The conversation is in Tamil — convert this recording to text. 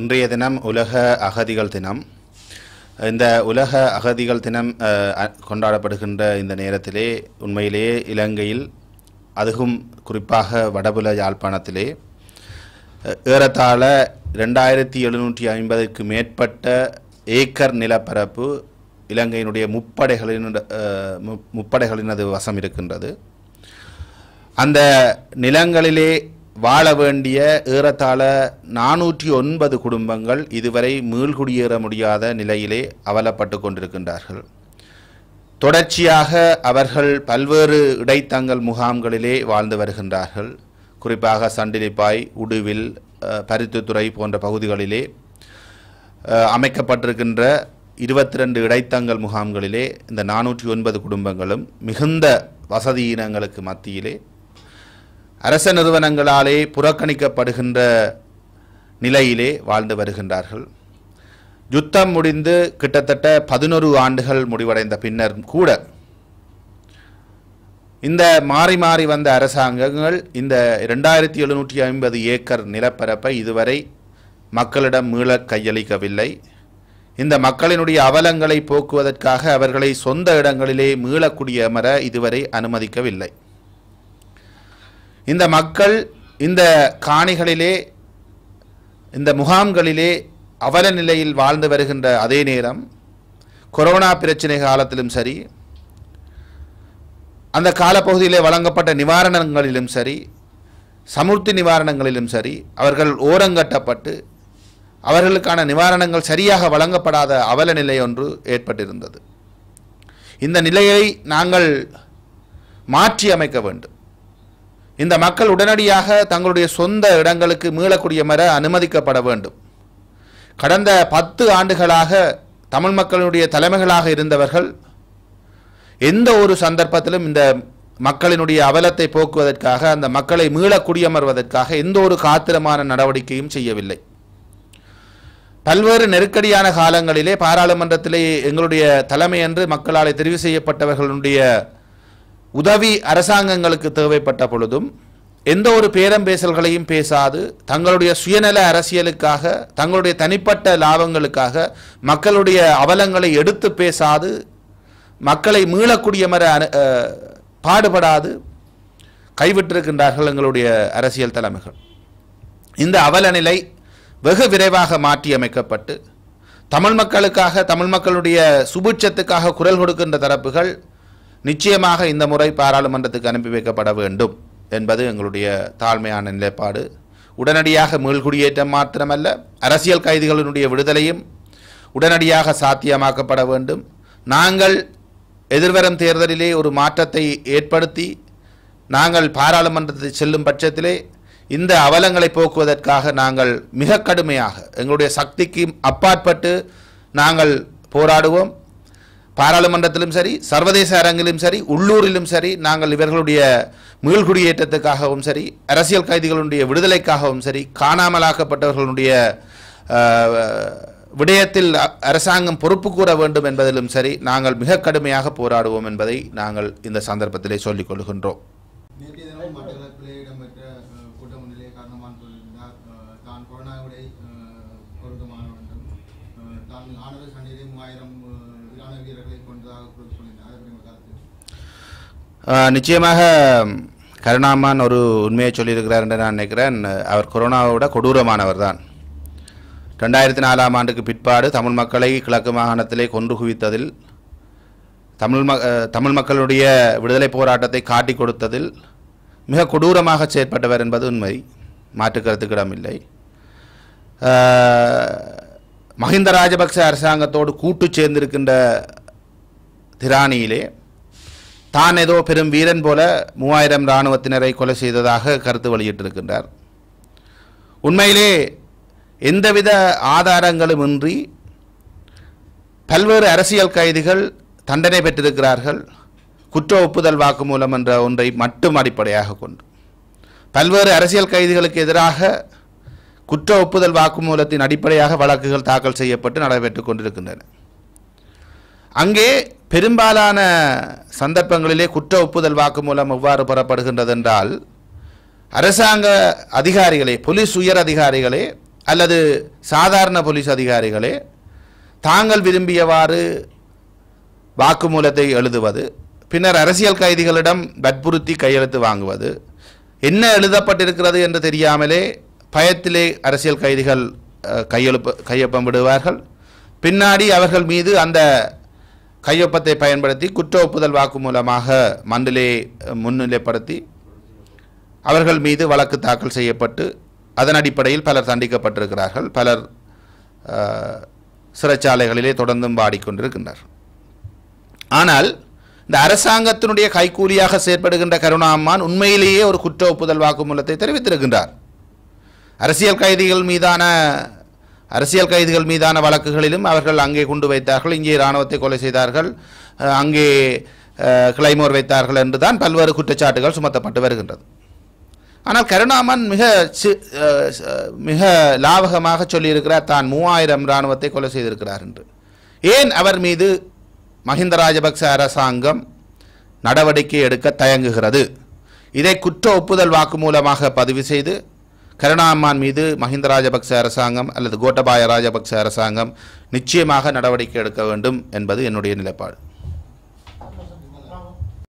இன்றைய தினம் உலக அகதிகள் தினம் இந்த உலக அகதிகள் தினம் கொண்டாடப்படுகின்ற இந்த நேரத்திலே உண்மையிலேயே இலங்கையில் அதுவும் குறிப்பாக வடபுல யாழ்ப்பாணத்திலே ஏறத்தாழ ரெண்டாயிரத்தி எழுநூற்றி ஐம்பதுக்கு மேற்பட்ட ஏக்கர் நிலப்பரப்பு இலங்கையினுடைய முப்படைகளின் முப்படைகளினது வசம் இருக்கின்றது அந்த நிலங்களிலே வாழ வேண்டிய ஏறத்தாழ நானூற்றி ஒன்பது குடும்பங்கள் இதுவரை மீள்குடியேற முடியாத நிலையிலே அவலப்பட்டு கொண்டிருக்கின்றார்கள் தொடர்ச்சியாக அவர்கள் பல்வேறு இடைத்தங்கள் முகாம்களிலே வாழ்ந்து வருகின்றார்கள் குறிப்பாக சண்டிலிப்பாய் உடுவில் பருத்தித்துறை போன்ற பகுதிகளிலே அமைக்கப்பட்டிருக்கின்ற இருபத்தி ரெண்டு இடைத்தங்கள் முகாம்களிலே இந்த நானூற்றி ஒன்பது குடும்பங்களும் மிகுந்த வசதியினங்களுக்கு மத்தியிலே அரச நிறுவனங்களாலே புறக்கணிக்கப்படுகின்ற நிலையிலே வாழ்ந்து வருகின்றார்கள் யுத்தம் முடிந்து கிட்டத்தட்ட பதினொரு ஆண்டுகள் முடிவடைந்த பின்னர் கூட இந்த மாறி மாறி வந்த அரசாங்கங்கள் இந்த ரெண்டாயிரத்தி எழுநூற்றி ஐம்பது ஏக்கர் நிலப்பரப்பை இதுவரை மக்களிடம் மீள கையளிக்கவில்லை இந்த மக்களினுடைய அவலங்களை போக்குவதற்காக அவர்களை சொந்த இடங்களிலே மீளக்கூடிய மர இதுவரை அனுமதிக்கவில்லை இந்த மக்கள் இந்த காணிகளிலே இந்த முகாம்களிலே அவல நிலையில் வாழ்ந்து வருகின்ற அதே நேரம் கொரோனா பிரச்சனை காலத்திலும் சரி அந்த காலப்பகுதியிலே வழங்கப்பட்ட நிவாரணங்களிலும் சரி சமுர்த்தி நிவாரணங்களிலும் சரி அவர்கள் ஓரங்கட்டப்பட்டு அவர்களுக்கான நிவாரணங்கள் சரியாக வழங்கப்படாத அவல நிலை ஒன்று ஏற்பட்டிருந்தது இந்த நிலையை நாங்கள் மாற்றி அமைக்க வேண்டும் இந்த மக்கள் உடனடியாக தங்களுடைய சொந்த இடங்களுக்கு மீளக்கூடிய மர அனுமதிக்கப்பட வேண்டும் கடந்த பத்து ஆண்டுகளாக தமிழ் மக்களுடைய தலைமைகளாக இருந்தவர்கள் எந்த ஒரு சந்தர்ப்பத்திலும் இந்த மக்களினுடைய அவலத்தை போக்குவதற்காக அந்த மக்களை மீள எந்த ஒரு காத்திரமான நடவடிக்கையும் செய்யவில்லை பல்வேறு நெருக்கடியான காலங்களிலே பாராளுமன்றத்திலே எங்களுடைய தலைமை என்று மக்களாலே தெரிவு செய்யப்பட்டவர்களுடைய உதவி அரசாங்கங்களுக்கு தேவைப்பட்ட பொழுதும் எந்த ஒரு பேரம் பேசல்களையும் பேசாது தங்களுடைய சுயநல அரசியலுக்காக தங்களுடைய தனிப்பட்ட லாபங்களுக்காக மக்களுடைய அவலங்களை எடுத்து பேசாது மக்களை மீளக்கூடிய மர பாடுபடாது கைவிட்டிருக்கின்றார்கள் எங்களுடைய அரசியல் தலைமைகள் இந்த அவலநிலை வெகு விரைவாக மாற்றி அமைக்கப்பட்டு தமிழ் மக்களுக்காக தமிழ் மக்களுடைய சுபிட்சத்துக்காக குரல் கொடுக்கின்ற தரப்புகள் நிச்சயமாக இந்த முறை பாராளுமன்றத்துக்கு அனுப்பி வைக்கப்பட வேண்டும் என்பது எங்களுடைய தாழ்மையான நிலைப்பாடு உடனடியாக மீள்குடியேற்றம் மாத்திரமல்ல அரசியல் கைதிகளினுடைய விடுதலையும் உடனடியாக சாத்தியமாக்கப்பட வேண்டும் நாங்கள் எதிர்வரும் தேர்தலிலே ஒரு மாற்றத்தை ஏற்படுத்தி நாங்கள் பாராளுமன்றத்தை செல்லும் பட்சத்திலே இந்த அவலங்களை போக்குவதற்காக நாங்கள் மிக கடுமையாக எங்களுடைய சக்திக்கு அப்பாற்பட்டு நாங்கள் போராடுவோம் பாராளுமன்றத்திலும் சரி சர்வதேச அரங்கிலும் சரி உள்ளூரிலும் சரி நாங்கள் இவர்களுடைய மீள்குடியேற்றத்துக்காகவும் சரி அரசியல் கைதிகளுடைய விடுதலைக்காகவும் சரி காணாமலாக்கப்பட்டவர்களுடைய விடயத்தில் அரசாங்கம் பொறுப்பு கூற வேண்டும் என்பதிலும் சரி நாங்கள் மிக கடுமையாக போராடுவோம் என்பதை நாங்கள் இந்த சந்தர்ப்பத்திலே சொல்லிக் கொள்கின்றோம் தான் ஆனது சண்டையிலே மூவாயிரம் நிச்சயமாக கருணாமான் ஒரு உண்மையை சொல்லியிருக்கிறார் என்று நான் நினைக்கிறேன் அவர் கொரோனாவோட கொடூரமானவர் தான் ரெண்டாயிரத்தி நாலாம் ஆண்டுக்கு பிற்பாடு தமிழ் மக்களை கிழக்கு மாகாணத்திலே கொன்று குவித்ததில் தமிழ் ம தமிழ் மக்களுடைய விடுதலை போராட்டத்தை காட்டி கொடுத்ததில் மிக கொடூரமாக செயற்பட்டவர் என்பது உண்மை மாற்றுக்கருத்துக்கிடமில்லை மகிந்த ராஜபக்ச அரசாங்கத்தோடு கூட்டு சேர்ந்திருக்கின்ற திராணியிலே தான் ஏதோ பெரும் வீரன் போல மூவாயிரம் இராணுவத்தினரை கொலை செய்ததாக கருத்து வெளியிட்டிருக்கின்றார் உண்மையிலே எந்தவித ஆதாரங்களும் இன்றி பல்வேறு அரசியல் கைதிகள் தண்டனை பெற்றிருக்கிறார்கள் குற்ற ஒப்புதல் வாக்குமூலம் என்ற ஒன்றை மட்டும் அடிப்படையாக கொண்டு பல்வேறு அரசியல் கைதிகளுக்கு எதிராக குற்ற ஒப்புதல் வாக்குமூலத்தின் அடிப்படையாக வழக்குகள் தாக்கல் செய்யப்பட்டு நடைபெற்று கொண்டிருக்கின்றன அங்கே பெரும்பாலான சந்தர்ப்பங்களிலே குற்ற ஒப்புதல் வாக்குமூலம் எவ்வாறு பெறப்படுகின்றது என்றால் அரசாங்க அதிகாரிகளே போலீஸ் உயர் அதிகாரிகளே அல்லது சாதாரண போலீஸ் அதிகாரிகளே தாங்கள் விரும்பியவாறு வாக்குமூலத்தை எழுதுவது பின்னர் அரசியல் கைதிகளிடம் வற்புறுத்தி கையெழுத்து வாங்குவது என்ன எழுதப்பட்டிருக்கிறது என்று தெரியாமலே பயத்திலே அரசியல் கைதிகள் கையெழுப்ப கையொப்பம் விடுவார்கள் பின்னாடி அவர்கள் மீது அந்த கையொப்பத்தை பயன்படுத்தி குற்ற ஒப்புதல் வாக்கு மூலமாக மண்டலே முன்னிலைப்படுத்தி அவர்கள் மீது வழக்கு தாக்கல் செய்யப்பட்டு அதன் அடிப்படையில் பலர் தண்டிக்கப்பட்டிருக்கிறார்கள் பலர் சிறைச்சாலைகளிலே தொடர்ந்தும் பாடிக்கொண்டிருக்கின்றனர் ஆனால் இந்த அரசாங்கத்தினுடைய கைக்கூலியாக செயற்படுகின்ற கருணாம்மான் உண்மையிலேயே ஒரு குற்ற ஒப்புதல் வாக்குமூலத்தை தெரிவித்திருக்கின்றார் அரசியல் கைதிகள் மீதான அரசியல் கைதிகள் மீதான வழக்குகளிலும் அவர்கள் அங்கே குண்டு வைத்தார்கள் இங்கே இராணுவத்தை கொலை செய்தார்கள் அங்கே கிளைமோர் வைத்தார்கள் என்று தான் பல்வேறு குற்றச்சாட்டுகள் சுமத்தப்பட்டு வருகின்றது ஆனால் கருணாமன் மிக மிக லாபகமாக சொல்லியிருக்கிறார் தான் மூவாயிரம் இராணுவத்தை கொலை செய்திருக்கிறார் என்று ஏன் அவர் மீது மஹிந்த ராஜபக்ச அரசாங்கம் நடவடிக்கை எடுக்க தயங்குகிறது இதை குற்ற ஒப்புதல் வாக்குமூலமாக பதிவு செய்து கருணாம்மான் மீது மஹிந்த ராஜபக்ச அரசாங்கம் அல்லது கோட்டபாய ராஜபக்ச அரசாங்கம் நிச்சயமாக நடவடிக்கை எடுக்க வேண்டும் என்பது என்னுடைய நிலைப்பாடு